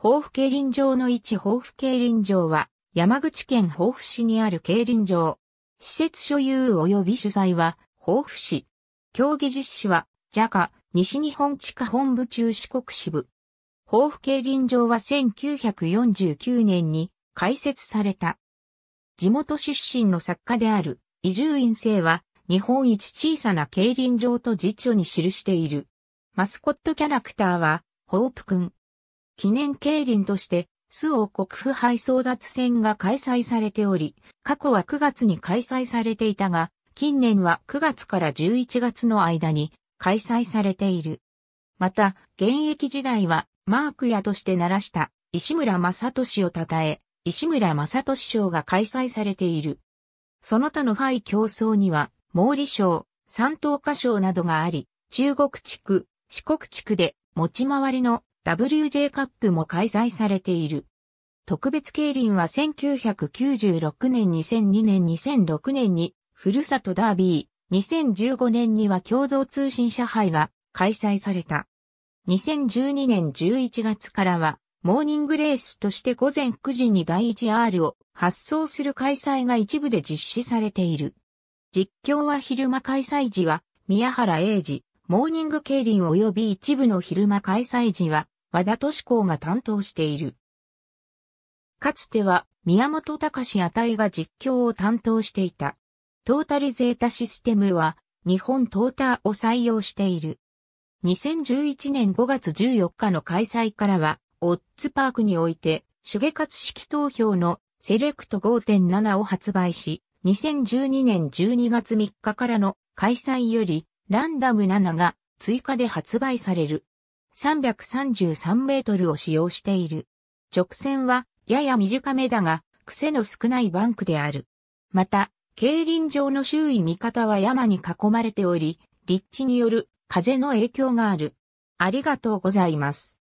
豊府競輪場の位置豊府競輪場は、山口県豊府市にある競輪場。施設所有及び主催は、豊府市。競技実施は、ジャカ、西日本地下本部中四国支部。豊府競輪場は1949年に開設された。地元出身の作家である、伊集院生は、日本一小さな競輪場と辞書に記している。マスコットキャラクターは、ホープくん。記念競輪として、周王国府杯争奪戦が開催されており、過去は9月に開催されていたが、近年は9月から11月の間に開催されている。また、現役時代はマーク屋として鳴らした石村正俊を称え、石村正俊賞が開催されている。その他の杯競争には、毛利賞、三等歌賞などがあり、中国地区、四国地区で持ち回りの WJ カップも開催されている。特別競輪は1996年、2002年、2006年に、ふるさとダービー、2015年には共同通信社杯が開催された。2012年11月からは、モーニングレースとして午前9時に第 1R を発送する開催が一部で実施されている。実況は昼間開催時は、宮原英二、モーニング競輪及び一部の昼間開催時は、和田敏子が担当している。かつては、宮本隆あたいが実況を担当していた。トータリゼータシステムは、日本トーターを採用している。2011年5月14日の開催からは、オッズパークにおいて、手芸活式投票のセレクト5.7を発売し、2012年12月3日からの開催より、ランダム7が追加で発売される。333メートルを使用している。直線はやや短めだが、癖の少ないバンクである。また、競輪場の周囲味方は山に囲まれており、立地による風の影響がある。ありがとうございます。